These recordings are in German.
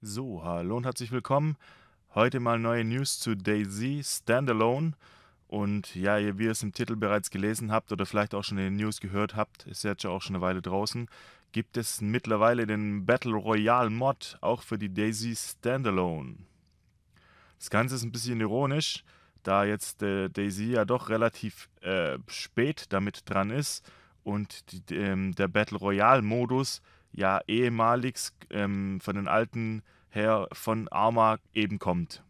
So, hallo und herzlich willkommen. Heute mal neue News zu Daisy Standalone. Und ja, wie ihr es im Titel bereits gelesen habt oder vielleicht auch schon in den News gehört habt, ist jetzt ja auch schon eine Weile draußen, gibt es mittlerweile den Battle Royale Mod auch für die Daisy Standalone. Das Ganze ist ein bisschen ironisch, da jetzt äh, Daisy ja doch relativ äh, spät damit dran ist und die, ähm, der Battle Royale Modus ja ehemalig ähm, von den Alten her von Arma eben kommt.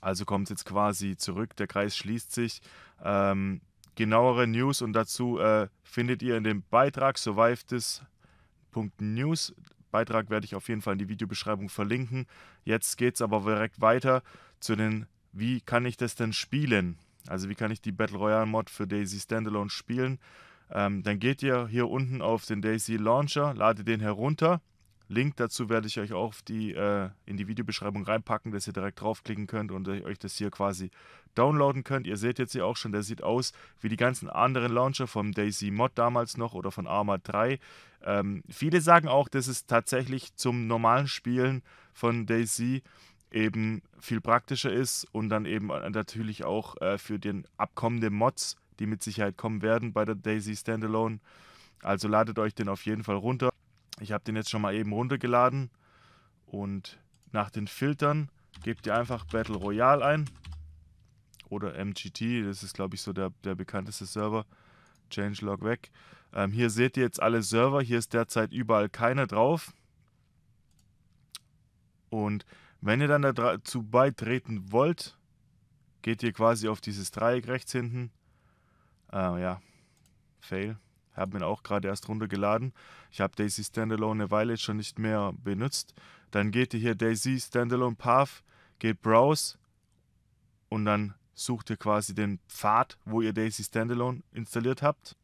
Also kommt jetzt quasi zurück, der Kreis schließt sich. Ähm, genauere News und dazu äh, findet ihr in dem Beitrag survivedes.news. Beitrag werde ich auf jeden Fall in die Videobeschreibung verlinken. Jetzt geht es aber direkt weiter zu den, wie kann ich das denn spielen? Also wie kann ich die Battle Royale Mod für Daisy Standalone spielen? Ähm, dann geht ihr hier unten auf den Daisy Launcher, ladet den herunter. Link dazu werde ich euch auch die, äh, in die Videobeschreibung reinpacken, dass ihr direkt draufklicken könnt und euch das hier quasi downloaden könnt. Ihr seht jetzt hier auch schon, der sieht aus wie die ganzen anderen Launcher vom Daisy Mod damals noch oder von Arma 3. Ähm, viele sagen auch, dass es tatsächlich zum normalen Spielen von Daisy eben viel praktischer ist und dann eben natürlich auch äh, für den abkommenden Mods die mit Sicherheit kommen werden bei der Daisy Standalone. Also ladet euch den auf jeden Fall runter. Ich habe den jetzt schon mal eben runtergeladen und nach den Filtern gebt ihr einfach Battle Royale ein oder MGT, das ist glaube ich so der, der bekannteste Server. Changelog weg. Ähm, hier seht ihr jetzt alle Server, hier ist derzeit überall keiner drauf. Und wenn ihr dann dazu beitreten wollt, geht ihr quasi auf dieses Dreieck rechts hinten äh, ja, Fail. Haben ihn auch gerade erst runtergeladen. Ich habe Daisy Standalone eine Weile schon nicht mehr benutzt. Dann geht ihr hier Daisy Standalone Path, geht Browse und dann sucht ihr quasi den Pfad, wo ihr Daisy Standalone installiert habt.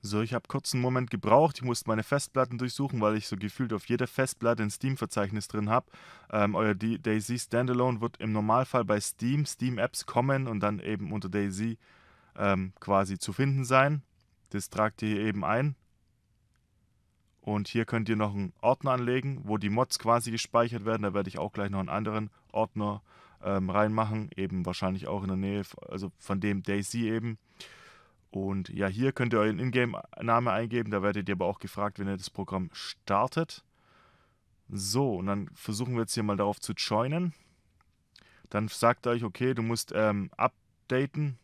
So, ich habe kurz einen Moment gebraucht. Ich musste meine Festplatten durchsuchen, weil ich so gefühlt auf jeder Festplatte ein Steam-Verzeichnis drin habe. Ähm, euer Daisy Standalone wird im Normalfall bei Steam, Steam-Apps kommen und dann eben unter Daisy ähm, quasi zu finden sein. Das tragt ihr hier eben ein. Und hier könnt ihr noch einen Ordner anlegen, wo die Mods quasi gespeichert werden. Da werde ich auch gleich noch einen anderen Ordner ähm, reinmachen. Eben wahrscheinlich auch in der Nähe, also von dem Daisy eben. Und ja, hier könnt ihr euren Ingame-Name eingeben. Da werdet ihr aber auch gefragt, wenn ihr das Programm startet. So, und dann versuchen wir jetzt hier mal darauf zu joinen. Dann sagt er euch, okay, du musst ähm, updaten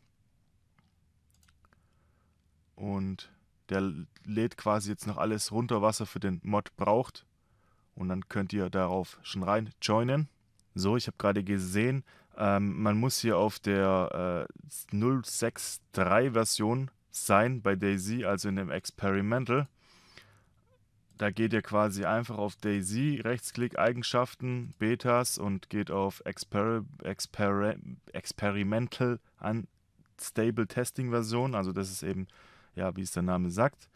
und der lädt quasi jetzt noch alles runter, was er für den Mod braucht. Und dann könnt ihr darauf schon rein joinen. So, ich habe gerade gesehen, ähm, man muss hier auf der äh, 063-Version sein bei Daisy, also in dem Experimental. Da geht ihr quasi einfach auf Daisy, Rechtsklick, Eigenschaften, Betas und geht auf Exper Exper Experimental an Stable Testing Version. Also das ist eben ja, wie es der Name sagt,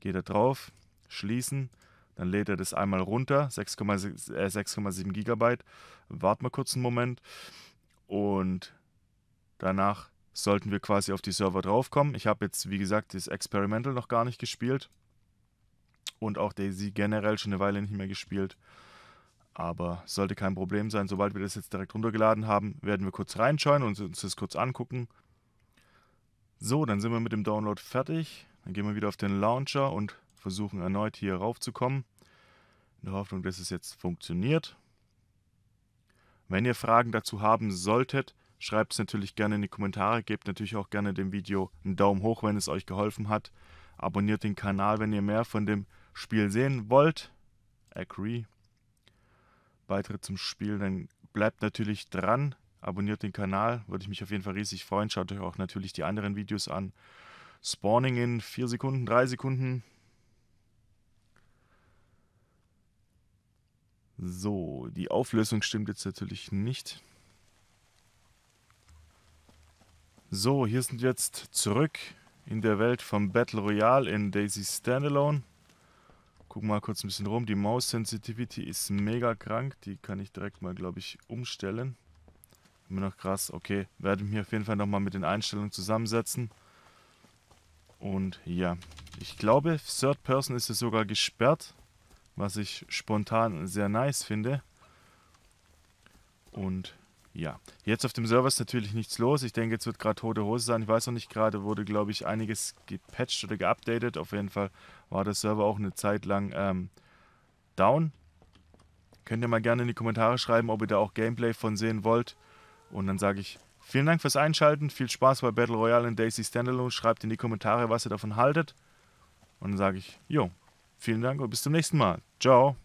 geht er drauf, schließen, dann lädt er das einmal runter, 6,7 äh, Gigabyte, warten wir kurz einen Moment und danach sollten wir quasi auf die Server draufkommen. Ich habe jetzt, wie gesagt, das Experimental noch gar nicht gespielt und auch Daisy generell schon eine Weile nicht mehr gespielt. Aber sollte kein Problem sein. Sobald wir das jetzt direkt runtergeladen haben, werden wir kurz reinschauen und uns das kurz angucken. So, dann sind wir mit dem Download fertig. Dann gehen wir wieder auf den Launcher und versuchen erneut hier raufzukommen. In der Hoffnung, dass es jetzt funktioniert. Wenn ihr Fragen dazu haben solltet, schreibt es natürlich gerne in die Kommentare, gebt natürlich auch gerne dem Video einen Daumen hoch, wenn es euch geholfen hat. Abonniert den Kanal, wenn ihr mehr von dem Spiel sehen wollt. Agree. Beitritt zum Spiel, dann bleibt natürlich dran. Abonniert den Kanal, würde ich mich auf jeden Fall riesig freuen. Schaut euch auch natürlich die anderen Videos an. Spawning in 4 Sekunden, 3 Sekunden. So, die Auflösung stimmt jetzt natürlich nicht. So, hier sind wir jetzt zurück in der Welt vom Battle Royale in Daisy Standalone. Gucken mal kurz ein bisschen rum. Die Mouse Sensitivity ist mega krank. Die kann ich direkt mal, glaube ich, umstellen. Immer noch krass, okay. Werde mich auf jeden Fall nochmal mit den Einstellungen zusammensetzen. Und ja, ich glaube, Third Person ist es sogar gesperrt, was ich spontan sehr nice finde. Und ja, jetzt auf dem Server ist natürlich nichts los. Ich denke, jetzt wird gerade tote Hose sein. Ich weiß noch nicht gerade, wurde, glaube ich, einiges gepatcht oder geupdatet. Auf jeden Fall war der Server auch eine Zeit lang ähm, down. Könnt ihr mal gerne in die Kommentare schreiben, ob ihr da auch Gameplay von sehen wollt. Und dann sage ich, vielen Dank fürs Einschalten, viel Spaß bei Battle Royale in Daisy Standalone. Schreibt in die Kommentare, was ihr davon haltet. Und dann sage ich, jo, vielen Dank und bis zum nächsten Mal. Ciao.